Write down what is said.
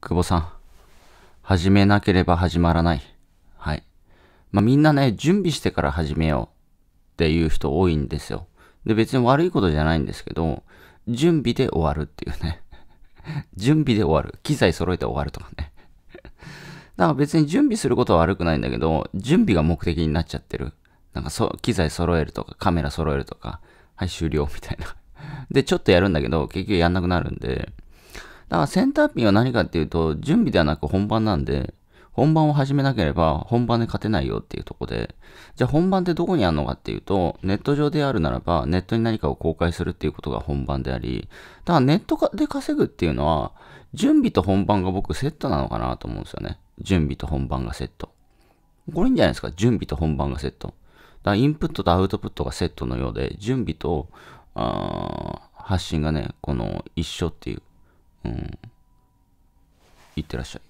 久保さん。始めなければ始まらない。はい。まあ、みんなね、準備してから始めようっていう人多いんですよ。で、別に悪いことじゃないんですけど、準備で終わるっていうね。準備で終わる。機材揃えて終わるとかね。だから別に準備することは悪くないんだけど、準備が目的になっちゃってる。なんかそ、機材揃えるとか、カメラ揃えるとか、はい、終了みたいな。で、ちょっとやるんだけど、結局やんなくなるんで、だからセンターピンは何かっていうと、準備ではなく本番なんで、本番を始めなければ本番で勝てないよっていうとこで、じゃあ本番ってどこにあるのかっていうと、ネット上であるならば、ネットに何かを公開するっていうことが本番であり、だからネットで稼ぐっていうのは、準備と本番が僕セットなのかなと思うんですよね。準備と本番がセット。これいいんじゃないですか準備と本番がセット。だからインプットとアウトプットがセットのようで、準備と、あ発信がね、この一緒っていううん。いってらっしゃい。